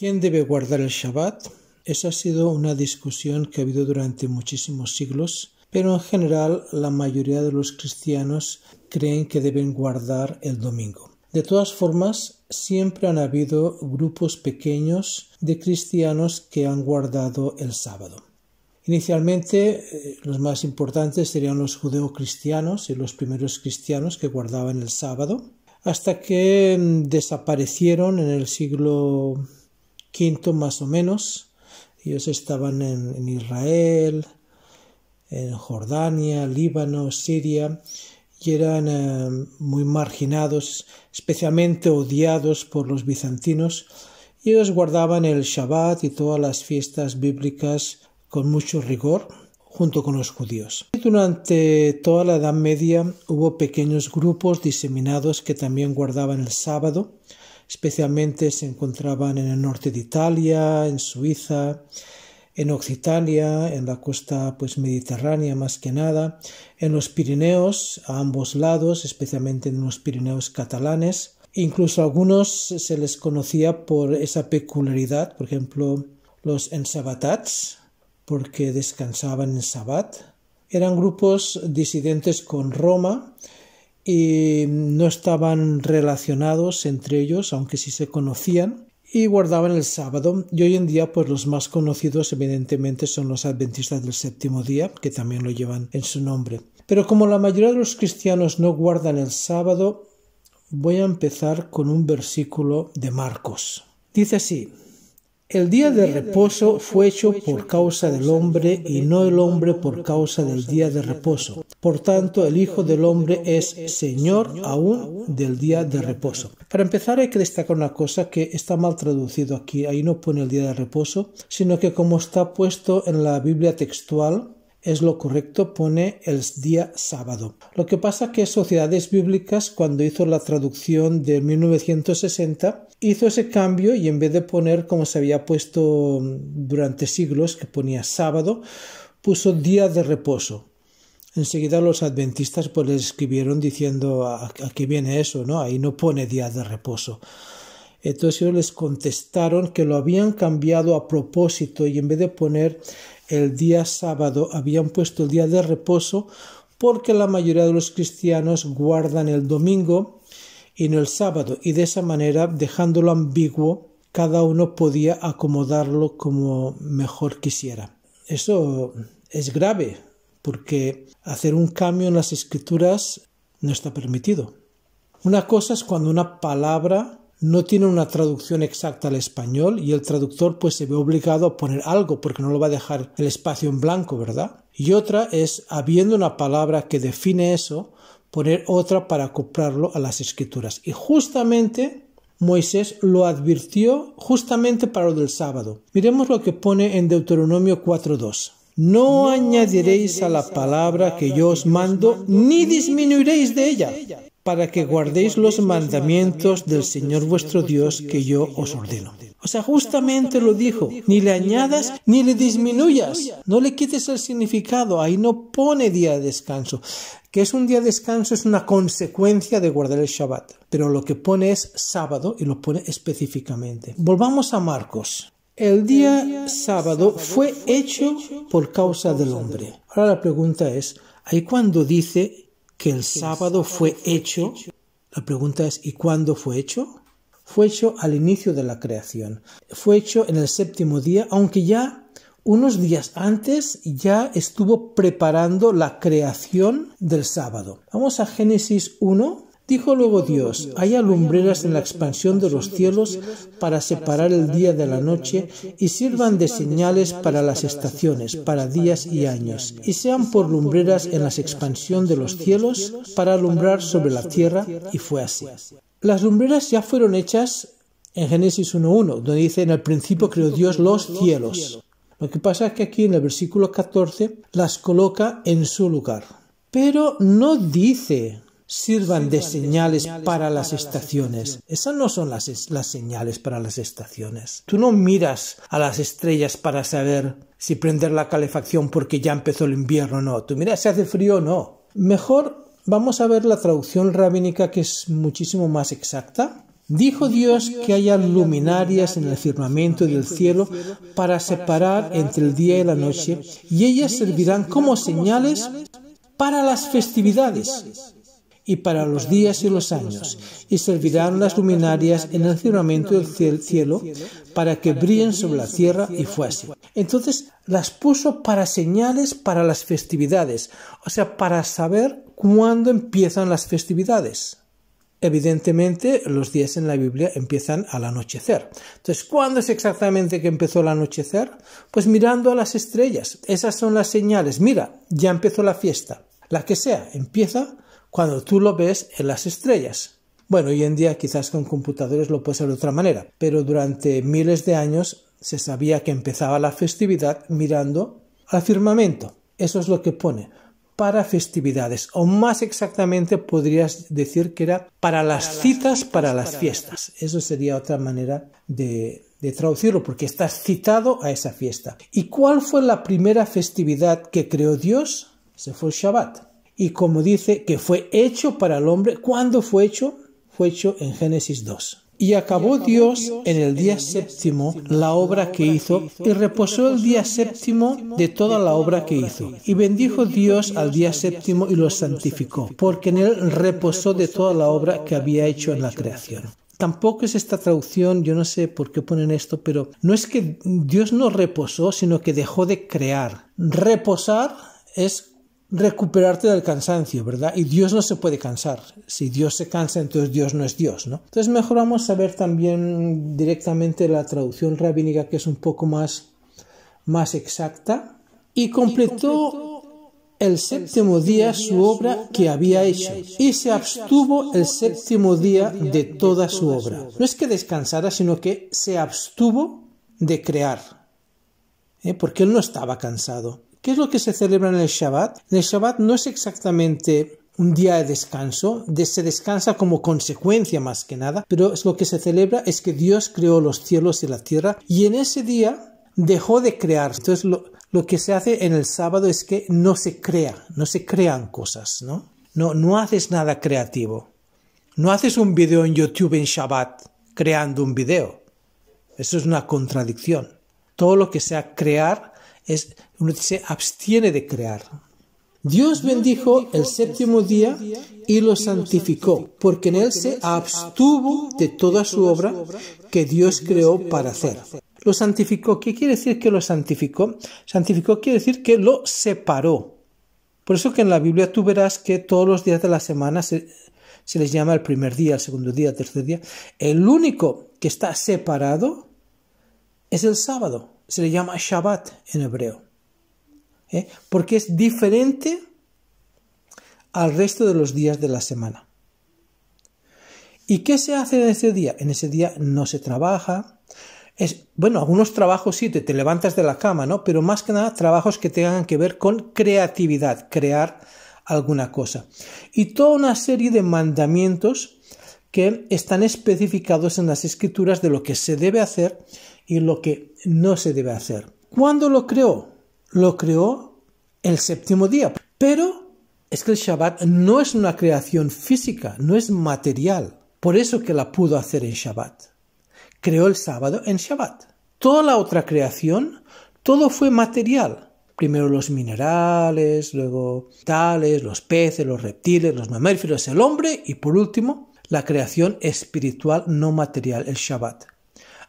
¿Quién debe guardar el Shabbat? Esa ha sido una discusión que ha habido durante muchísimos siglos, pero en general la mayoría de los cristianos creen que deben guardar el domingo. De todas formas, siempre han habido grupos pequeños de cristianos que han guardado el sábado. Inicialmente, eh, los más importantes serían los judeocristianos y los primeros cristianos que guardaban el sábado, hasta que mm, desaparecieron en el siglo quinto más o menos. Ellos estaban en, Israel, en Jordania, Líbano, Siria, y eran eh, muy marginados, especialmente odiados por los bizantinos. Y ellos guardaban el Shabbat y todas las fiestas bíblicas con mucho rigor, junto con los judíos. Durante toda la Edad Media hubo pequeños grupos diseminados que también guardaban el sábado, especialmente se encontraban en el norte de Italia, en Suiza, en Occitania, en la costa pues mediterránea más que nada, en los Pirineos a ambos lados, especialmente en los Pirineos catalanes. Incluso algunos se les conocía por esa peculiaridad, por ejemplo, los ensabatats, porque descansaban en Sabbat. Eran grupos disidentes con Roma, y no estaban relacionados entre ellos, aunque sí se conocían, y guardaban el sábado. Y hoy en día, pues los más conocidos evidentemente son los adventistas del séptimo día, que también lo llevan en su nombre. Pero como la mayoría de los cristianos no guardan el sábado, voy a empezar con un versículo de Marcos. Dice así, el día de reposo fue hecho por causa del hombre y no el hombre por causa del día de reposo. Por tanto, el Hijo del Hombre es Señor aún del día de reposo. Para empezar hay que destacar una cosa que está mal traducido aquí. Ahí no pone el día de reposo, sino que como está puesto en la Biblia textual, es lo correcto, pone el día sábado. Lo que pasa que Sociedades Bíblicas, cuando hizo la traducción de 1960, hizo ese cambio y en vez de poner como se había puesto durante siglos, que ponía sábado, puso día de reposo. Enseguida los adventistas pues les escribieron diciendo aquí qué viene eso, ¿no? Ahí no pone día de reposo. Entonces ellos les contestaron que lo habían cambiado a propósito y en vez de poner el día sábado, habían puesto el día de reposo porque la mayoría de los cristianos guardan el domingo y no el sábado, y de esa manera, dejándolo ambiguo, cada uno podía acomodarlo como mejor quisiera. Eso es grave, porque hacer un cambio en las escrituras no está permitido. Una cosa es cuando una palabra no tiene una traducción exacta al español y el traductor pues se ve obligado a poner algo porque no lo va a dejar el espacio en blanco, ¿verdad? Y otra es, habiendo una palabra que define eso, poner otra para acoplarlo a las escrituras. Y justamente Moisés lo advirtió justamente para lo del sábado. Miremos lo que pone en Deuteronomio 4.2. no añadiréis a la palabra que yo os mando, ni disminuiréis de ella para que guardéis los mandamientos del Señor vuestro Dios que yo os ordeno. O sea, justamente lo dijo, ni le añadas ni le disminuyas, no le quites el significado, ahí no pone día de descanso. Que es un día de descanso es una consecuencia de guardar el Shabbat, pero lo que pone es sábado y lo pone específicamente. Volvamos a Marcos. El día sábado fue hecho por causa del hombre. Ahora la pregunta es, ahí cuando dice que el sábado fue hecho, la pregunta es ¿y cuándo fue hecho? Fue hecho al inicio de la creación, fue hecho en el séptimo día, aunque ya unos días antes ya estuvo preparando la creación del sábado. Vamos a Génesis 1, Dijo luego Dios, haya lumbreras en la expansión de los cielos para separar el día de la noche y sirvan de señales para las estaciones, para días y años, y sean por lumbreras en la expansión de los cielos para alumbrar sobre la tierra, y fue así. Las lumbreras ya fueron hechas en Génesis 1.1, donde dice, en el principio creó Dios los cielos. Lo que pasa es que aquí en el versículo 14 las coloca en su lugar, pero no dice sirvan de señales para las estaciones. Esas no son las, señales para las estaciones. Tú no miras a las estrellas para saber si prender la calefacción porque ya empezó el invierno o no. Tú miras si hace frío o no. Mejor vamos a ver la traducción rabínica que es muchísimo más exacta. Dijo Dios que haya luminarias en el firmamento del cielo para separar entre el día y la noche, y ellas servirán como señales para las festividades y para los días y los años, y servirán las luminarias en el firmamento del cielo para que brillen sobre la tierra y fue así. Entonces las puso para señales para las festividades, o sea, para saber cuándo empiezan las festividades. Evidentemente, los días en la Biblia empiezan al anochecer. Entonces, ¿cuándo es exactamente que empezó el anochecer? Pues mirando a las estrellas. Esas son las señales. Mira, ya empezó la fiesta. La que sea, empieza cuando tú lo ves en las estrellas. Bueno, hoy en día quizás con computadores lo puedes hacer de otra manera, pero durante miles de años se sabía que empezaba la festividad mirando al firmamento. Eso es lo que pone para festividades, o más exactamente podrías decir que era para las, citas, para las fiestas. Eso sería otra manera de, de traducirlo, porque estás citado a esa fiesta. ¿Y cuál fue la primera festividad que creó Dios? Se fue el Shabbat y como dice que fue hecho para el hombre, ¿cuándo fue hecho? Fue hecho en Génesis 2. Y acabó, Dios, en el día, séptimo, séptimo la obra que hizo y reposó el día séptimo de toda la obra que hizo. Y bendijo Dios al día séptimo y lo santificó, porque en él reposó de toda la obra que había hecho en la creación. Tampoco es esta traducción, yo no sé por qué ponen esto, pero no es que Dios no reposó, sino que dejó de crear. Reposar es recuperarte del cansancio, ¿verdad? Y Dios no se puede cansar. Si Dios se cansa, entonces Dios no es Dios, ¿no? Entonces mejor vamos a ver también directamente la traducción rabínica que es un poco más, más exacta. Y completó, el séptimo día, su obra, que, había hecho y se abstuvo el séptimo día de toda su obra. No es que descansara, sino que se abstuvo de crear, ¿eh? porque él no estaba cansado. ¿Qué es lo que se celebra en el Shabbat? el Shabbat no es exactamente un día de descanso, de, se descansa como consecuencia más que nada, pero es lo que se celebra es que Dios creó los cielos y la tierra y en ese día dejó de crear. Entonces lo, que se hace en el sábado es que no se crea, no se crean cosas, ¿no? No, no haces nada creativo. No haces un video en YouTube en Shabbat creando un video. Eso es una contradicción. Todo lo que sea crear uno se abstiene de crear. Dios bendijo el séptimo día y lo santificó, porque en él se abstuvo de toda su obra que Dios creó para hacer. Lo santificó, ¿qué quiere decir que lo santificó? Santificó quiere decir que lo separó. Por eso que en la Biblia tú verás que todos los días de la semana se, se les llama el primer día, el segundo día, el tercer día. El único que está separado es el sábado se le llama Shabbat en hebreo, ¿eh? porque es diferente al resto de los días de la semana. ¿Y qué se hace en ese día? En ese día no se trabaja. Es, bueno, algunos trabajos sí, te, te levantas de la cama, ¿no? Pero más que nada trabajos que tengan que ver con creatividad, crear alguna cosa. Y toda una serie de mandamientos que están especificados en las escrituras de lo que se debe hacer y lo que no se debe hacer. ¿Cuándo lo creó? Lo creó el séptimo día. Pero es que el Shabbat no es una creación física, no es material. Por eso que la pudo hacer en Shabbat. Creó el sábado en Shabbat. Toda la otra creación, todo fue material. Primero los minerales, luego tales, los peces, los reptiles, los mamíferos, el hombre y por último la creación espiritual no material, el Shabbat.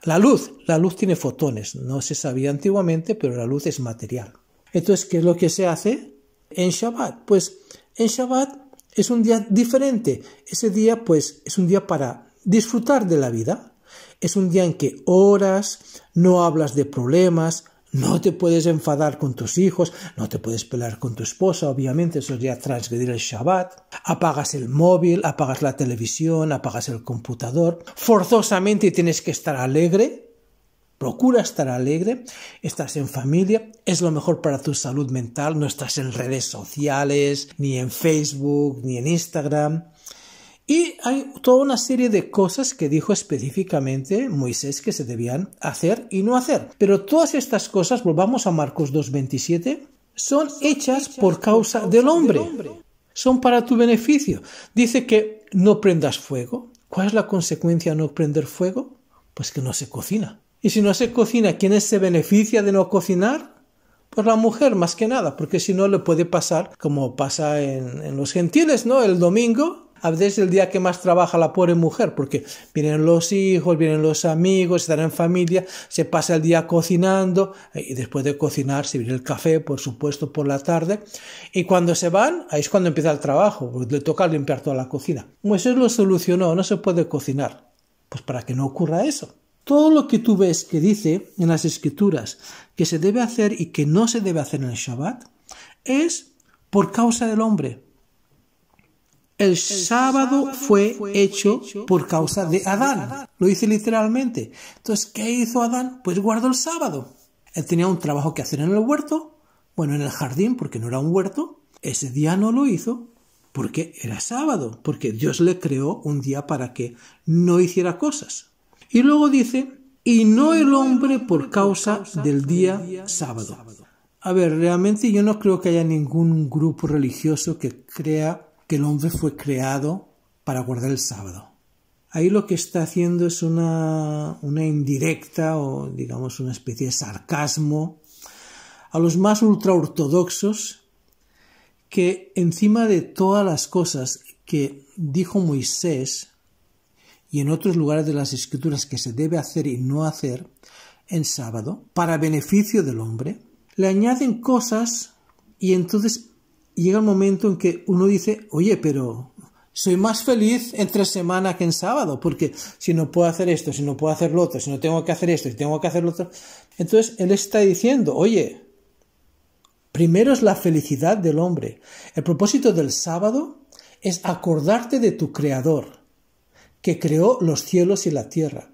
La luz, la luz tiene fotones, no se sabía antiguamente, pero la luz es material. Entonces, ¿qué es lo que se hace en Shabbat? Pues en Shabbat es un día diferente. Ese día, pues, es un día para disfrutar de la vida. Es un día en que oras, no hablas de problemas, no te puedes enfadar con tus hijos, no te puedes pelear con tu esposa, obviamente, eso ya transgredir el Shabbat. Apagas el móvil, apagas la televisión, apagas el computador. Forzosamente tienes que estar alegre. Procura estar alegre, estás en familia, es lo mejor para tu salud mental, no estás en redes sociales, ni en Facebook, ni en Instagram. Y hay toda una serie de cosas que dijo específicamente Moisés que se debían hacer y no hacer. Pero todas estas cosas, volvamos a Marcos 2.27, son hechas por causa del hombre. Son para tu beneficio. Dice que no prendas fuego. ¿Cuál es la consecuencia de no prender fuego? Pues que no se cocina. Y si no se cocina, ¿quién se beneficia de no cocinar? Pues la mujer, más que nada, porque si no le puede pasar como pasa en los gentiles, ¿no? El domingo a veces el día que más trabaja la pobre mujer, porque vienen los hijos, vienen los amigos, están en familia, se pasa el día cocinando eh, y después de cocinar se viene el café, por supuesto, por la tarde. Y cuando se van, ahí es cuando empieza el trabajo, pues le toca limpiar toda la cocina. Moisés lo solucionó, no se puede cocinar. Pues para que no ocurra eso. Todo lo que tú ves que dice en las escrituras que se debe hacer y que no se debe hacer en el Shabbat es por causa del hombre, el sábado fue hecho por causa de Adán. Lo dice literalmente. Entonces, ¿qué hizo Adán? Pues guardó el sábado. Él tenía un trabajo que hacer en el huerto, bueno, en el jardín, porque no era un huerto. Ese día no lo hizo porque era sábado, porque Dios le creó un día para que no hiciera cosas. Y luego dice, y no el hombre por causa del día sábado. A ver, realmente yo no creo que haya ningún grupo religioso que crea que el hombre fue creado para guardar el sábado. Ahí lo que está haciendo es una, una indirecta o digamos una especie de sarcasmo a los más ultraortodoxos que encima de todas las cosas que dijo Moisés y en otros lugares de las escrituras que se debe hacer y no hacer en sábado para beneficio del hombre, le añaden cosas y entonces llega el momento en que uno dice, oye, pero soy más feliz entre semana que en sábado, porque si no puedo hacer esto, si no puedo hacer lo otro, si no tengo que hacer esto, si tengo que hacer lo otro, entonces él está diciendo, oye, primero es la felicidad del hombre. El propósito del sábado es acordarte de tu creador, que creó los cielos y la tierra.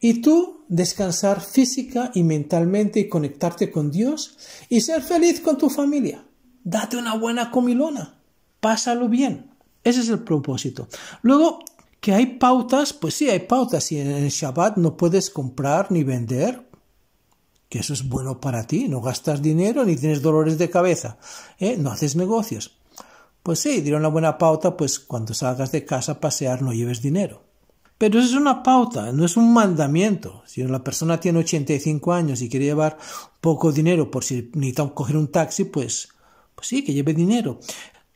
Y tú descansar física y mentalmente y conectarte con Dios y ser feliz con tu familia date una buena comilona, pásalo bien. Ese es el propósito. Luego, que hay pautas, pues sí, hay pautas. Y en el Shabbat no puedes comprar ni vender, que eso es bueno para ti. No gastas dinero ni tienes dolores de cabeza. ¿eh? No haces negocios. Pues sí, dieron una buena pauta, pues cuando salgas de casa a pasear no lleves dinero. Pero eso es una pauta, no es un mandamiento. Si la persona tiene 85 años y quiere llevar poco dinero por si necesita coger un taxi, pues pues sí, que lleve dinero.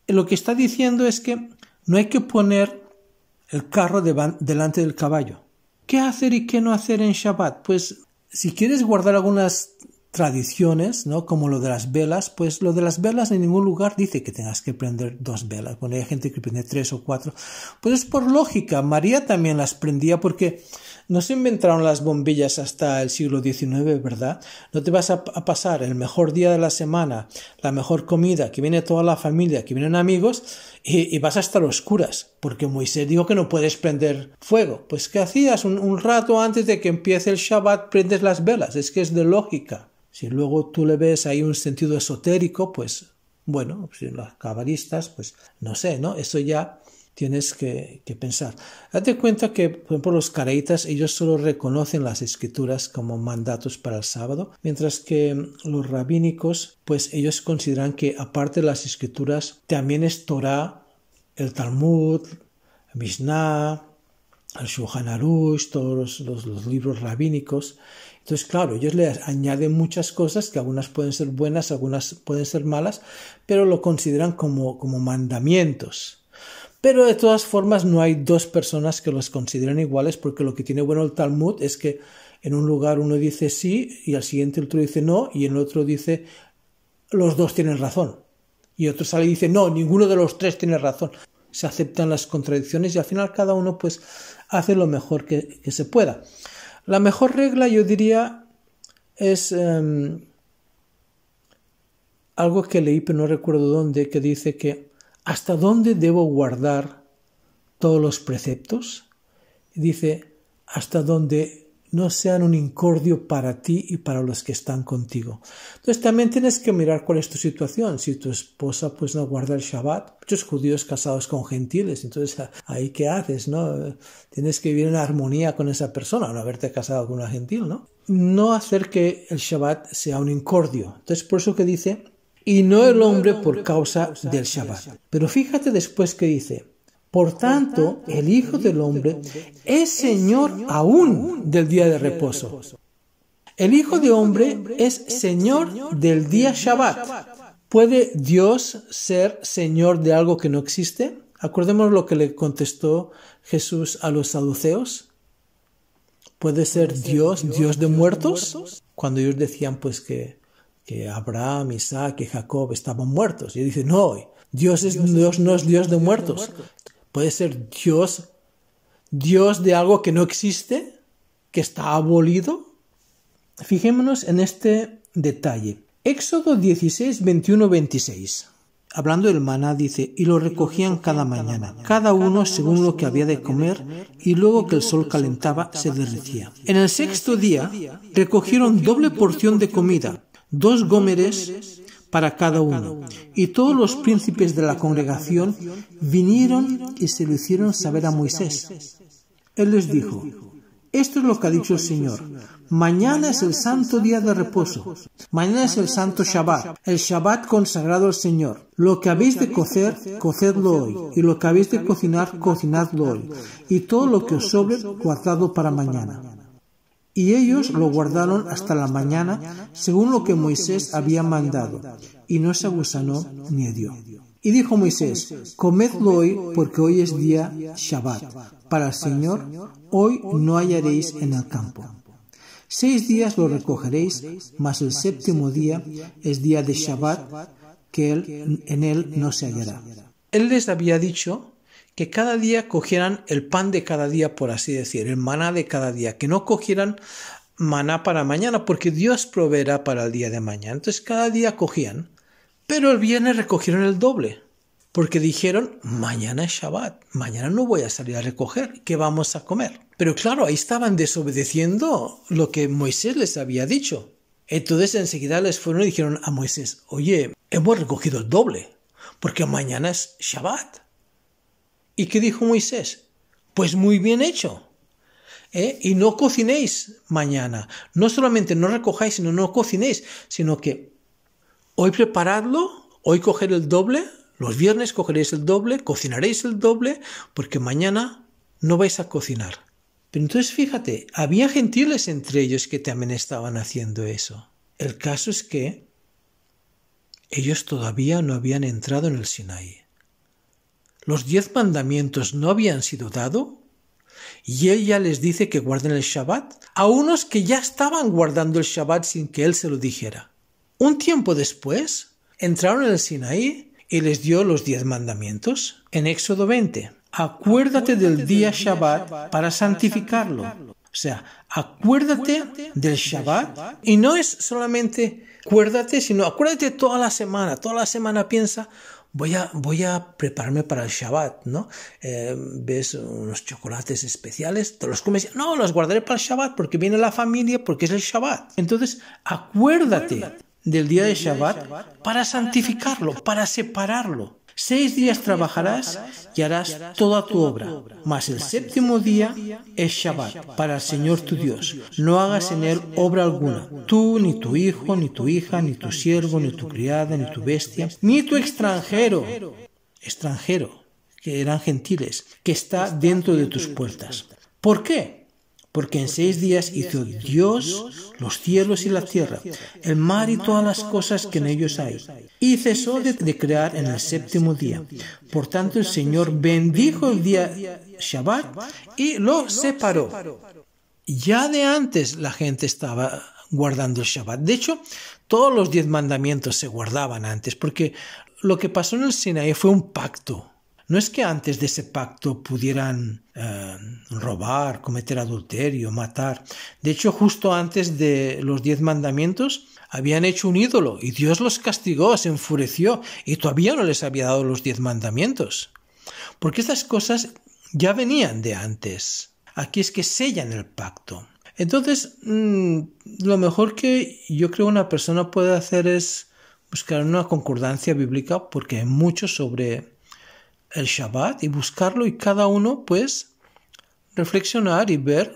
Lo que está diciendo es que no hay que poner el carro delante del caballo. ¿Qué hacer y qué no hacer en Shabbat? Pues si quieres guardar algunas tradiciones, ¿no? Como lo de las velas, pues lo de las velas en ningún lugar dice que tengas que prender dos velas. Bueno, hay gente que prende tres o cuatro. Pues es por lógica. María también las prendía porque no se inventaron las bombillas hasta el siglo XIX, ¿verdad? No te vas a, pasar el mejor día de la semana, la mejor comida, que viene toda la familia, que vienen amigos, y, vas a estar oscuras, porque Moisés dijo que no puedes prender fuego. Pues ¿qué hacías? Un, rato antes de que empiece el Shabbat prendes las velas, es que es de lógica. Si luego tú le ves ahí un sentido esotérico, pues bueno, si los cabalistas, pues no sé, ¿no? Eso ya tienes que, pensar. Date cuenta que, por ejemplo, los careitas, ellos solo reconocen las escrituras como mandatos para el sábado, mientras que los rabínicos, pues ellos consideran que aparte de las escrituras, también es Torah, el Talmud, Mishnah, el Shulchan Arush, todos los, libros rabínicos. Entonces, claro, ellos le añaden muchas cosas que algunas pueden ser buenas, algunas pueden ser malas, pero lo consideran como, como mandamientos. Pero de todas formas no hay dos personas que los consideren iguales porque lo que tiene bueno el Talmud es que en un lugar uno dice sí y al siguiente otro dice no y en el otro dice los dos tienen razón. Y otro sale y dice no, ninguno de los tres tiene razón. Se aceptan las contradicciones y al final cada uno pues hace lo mejor que, se pueda. La mejor regla yo diría es... Em, algo que leí, pero no recuerdo dónde, que dice que ¿hasta dónde debo guardar todos los preceptos? dice, hasta donde no sean un incordio para ti y para los que están contigo. Entonces también tienes que mirar cuál es tu situación. Si tu esposa pues no guarda el Shabbat, muchos judíos casados con gentiles, entonces ahí qué haces, ¿no? Tienes que vivir en armonía con esa persona, no haberte casado con una gentil, ¿no? No hacer que el Shabbat sea un incordio. Entonces por eso que dice, y no el hombre por causa del Shabbat. Pero fíjate después que dice, por tanto, el Hijo del Hombre es Señor aún del día de reposo. El Hijo de Hombre es Señor del día Shabbat. ¿Puede Dios ser Señor de algo que no existe? Acordemos lo que le contestó Jesús a los saduceos. ¿Puede ser Dios, Dios de muertos? Cuando ellos decían pues que que Abraham, Isaac y Jacob estaban muertos. Y dice, no, Dios, es, Dios, no es Dios de muertos. Puede ser Dios, Dios de algo que no existe, que está abolido. Fijémonos en este detalle. Éxodo 16, 21, 26. Hablando del maná, dice, y lo recogían cada mañana, cada uno según lo que había de comer, y luego que el sol calentaba, se derretía. En el sexto día, recogieron doble porción de comida, dos gómeres para cada uno. Y todos los príncipes de la congregación vinieron y se lo hicieron saber a Moisés. Él les dijo, esto es lo que ha dicho el Señor. Mañana es el santo día de reposo. Mañana es el santo Shabbat, el Shabbat consagrado al Señor. Lo que habéis de cocer, cocedlo hoy. Y lo que habéis de cocinar, cocinadlo hoy. Y todo lo que os sobre, guardadlo para mañana. Y ellos lo guardaron hasta la mañana, según lo que Moisés había mandado, y no se agusanó ni dio. Y dijo Moisés, comedlo hoy, porque hoy es día Shabbat. Para el Señor, hoy no hallaréis en el campo. Seis días lo recogeréis, mas el séptimo día es día de Shabbat, que en él no se hallará. Él les había dicho que cada día cogieran el pan de cada día, por así decir, el maná de cada día, que no cogieran maná para mañana, porque Dios proveerá para el día de mañana. Entonces cada día cogían, pero el viernes recogieron el doble, porque dijeron, mañana es Shabbat, mañana no voy a salir a recoger, ¿qué vamos a comer? Pero claro, ahí estaban desobedeciendo lo que Moisés les había dicho. Entonces enseguida les fueron y dijeron a Moisés, oye, hemos recogido el doble, porque mañana es Shabbat. ¿Y qué dijo Moisés? Pues muy bien hecho. ¿eh? Y no cocinéis mañana. No solamente no recojáis, sino no cocinéis, sino que hoy preparadlo, hoy coger el doble, los viernes cogeréis el doble, cocinaréis el doble, porque mañana no vais a cocinar. Pero entonces fíjate, había gentiles entre ellos que también estaban haciendo eso. El caso es que ellos todavía no habían entrado en el Sinaí los diez mandamientos no habían sido dado? Y ella les dice que guarden el Shabbat a unos que ya estaban guardando el Shabbat sin que él se lo dijera. Un tiempo después, entraron en el Sinaí y les dio los diez mandamientos. En Éxodo 20, acuérdate del día Shabbat para santificarlo. O sea, acuérdate del Shabbat y no es solamente acuérdate, sino acuérdate toda la semana. Toda la semana piensa, voy a, prepararme para el Shabbat, ¿no? Eh, ves unos chocolates especiales, te los comes, no, los guardaré para el Shabbat porque viene la familia, porque es el Shabbat. Entonces, acuérdate del día de Shabbat para santificarlo, para separarlo. Seis días trabajarás y harás toda tu obra, mas el séptimo día es Shabbat para el Señor tu Dios. No hagas en él obra alguna, tú, ni tu hijo, ni tu hija, ni tu siervo, ni tu criada, ni tu bestia, ni tu extranjero, extranjero, que eran gentiles, que está dentro de tus puertas. ¿Por qué? porque en seis días hizo Dios los cielos y la tierra, el mar y todas las cosas que en ellos hay. Y cesó de, crear en el séptimo día. Por tanto, el Señor bendijo el día Shabbat y lo separó. Ya de antes la gente estaba guardando el Shabbat. De hecho, todos los diez mandamientos se guardaban antes, porque lo que pasó en el Sinaí fue un pacto no es que antes de ese pacto pudieran eh, robar, cometer adulterio, matar. De hecho, justo antes de los diez mandamientos, habían hecho un ídolo y Dios los castigó, se enfureció y todavía no les había dado los diez mandamientos. Porque estas cosas ya venían de antes. Aquí es que sellan el pacto. Entonces, mm, lo mejor que yo creo una persona puede hacer es buscar una concordancia bíblica porque hay mucho sobre el Shabbat y buscarlo y cada uno pues reflexionar y ver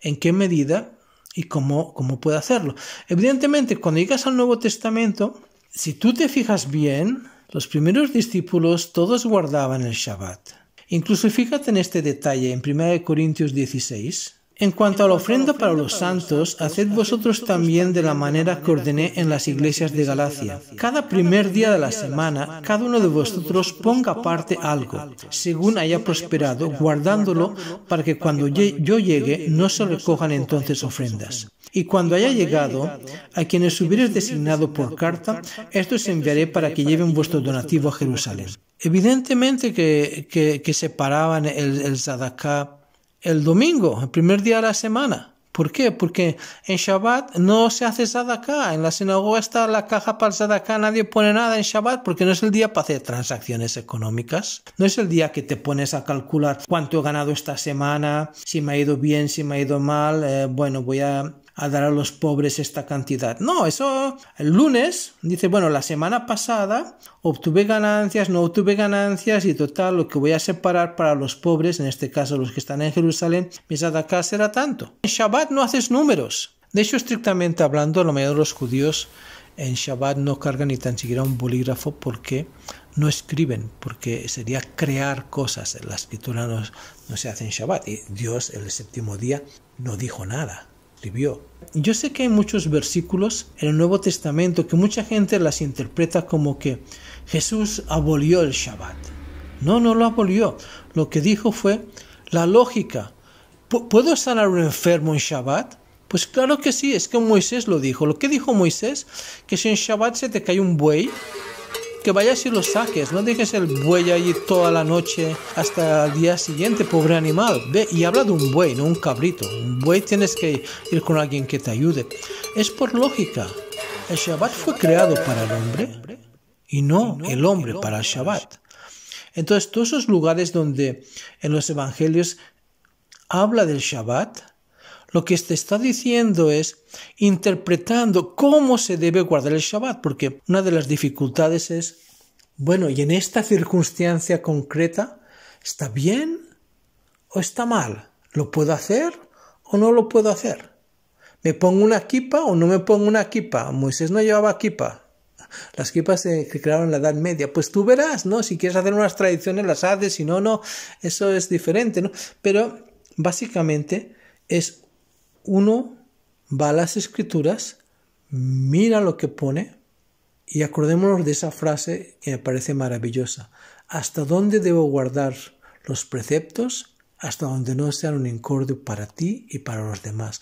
en qué medida y cómo, cómo puede hacerlo. Evidentemente, cuando llegas al Nuevo Testamento, si tú te fijas bien, los primeros discípulos todos guardaban el Shabbat. Incluso fíjate en este detalle en 1 Corintios 16, en cuanto a la ofrenda para los santos, haced vosotros también de la manera que ordené en las iglesias de Galacia. Cada primer día de la semana, cada uno de vosotros ponga aparte algo, según haya prosperado, guardándolo para que cuando yo llegue no se recojan entonces ofrendas. Y cuando haya llegado, a quienes hubieres designado por carta, esto estos enviaré para que lleven vuestro donativo a Jerusalén. Evidentemente que, separaban el, el el domingo, el primer día de la semana. ¿Por qué? Porque en Shabbat no se hace acá. En la sinagoga está la caja para acá. Nadie pone nada en Shabbat porque no es el día para hacer transacciones económicas. No es el día que te pones a calcular cuánto he ganado esta semana, si me ha ido bien, si me ha ido mal. Eh, bueno, voy a a dar a los pobres esta cantidad. No, eso el lunes dice, bueno, la semana pasada obtuve ganancias, no obtuve ganancias y total lo que voy a separar para los pobres, en este caso los que están en Jerusalén, mis acá será tanto. En Shabbat no haces números. De hecho, estrictamente hablando, la mayoría de los judíos en Shabbat no cargan ni tan siquiera un bolígrafo porque no escriben, porque sería crear cosas. La escritura no, no se hace en Shabbat. Y Dios el séptimo día no dijo nada, escribió. Yo sé que hay muchos versículos en el Nuevo Testamento que mucha gente las interpreta como que Jesús abolió el Shabbat. No, no lo abolió. Lo que dijo fue la lógica. ¿Puedo sanar un enfermo en Shabbat? Pues claro que sí, es que Moisés lo dijo. Lo que dijo Moisés, que si en Shabbat se te cae un buey, que vayas y lo saques, no dejes el buey allí toda la noche hasta el día siguiente, pobre animal. Ve y habla de un buey, no un cabrito. Un buey tienes que ir con alguien que te ayude. Es por lógica. El Shabbat fue creado para el hombre y no el hombre para el Shabbat. Entonces, todos esos lugares donde en los evangelios habla del Shabbat, lo que te está diciendo es interpretando cómo se debe guardar el Shabbat, porque una de las dificultades es, bueno, ¿y en esta circunstancia concreta está bien o está mal? ¿Lo puedo hacer o no lo puedo hacer? ¿Me pongo una kipa o no me pongo una kipa? Moisés no llevaba kipa. Las kipas se crearon en la Edad Media. Pues tú verás, ¿no? Si quieres hacer unas tradiciones, las haces, si no, no. Eso es diferente, Pero básicamente es uno va a las escrituras, mira lo que pone y acordémonos de esa frase que me parece maravillosa. ¿Hasta dónde debo guardar los preceptos? Hasta donde no sean un incordio para ti y para los demás.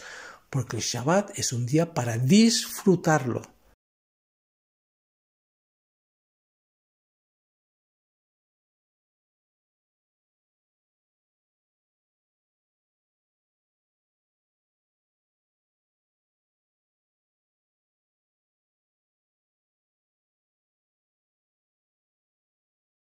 Porque el Shabbat es un día para disfrutarlo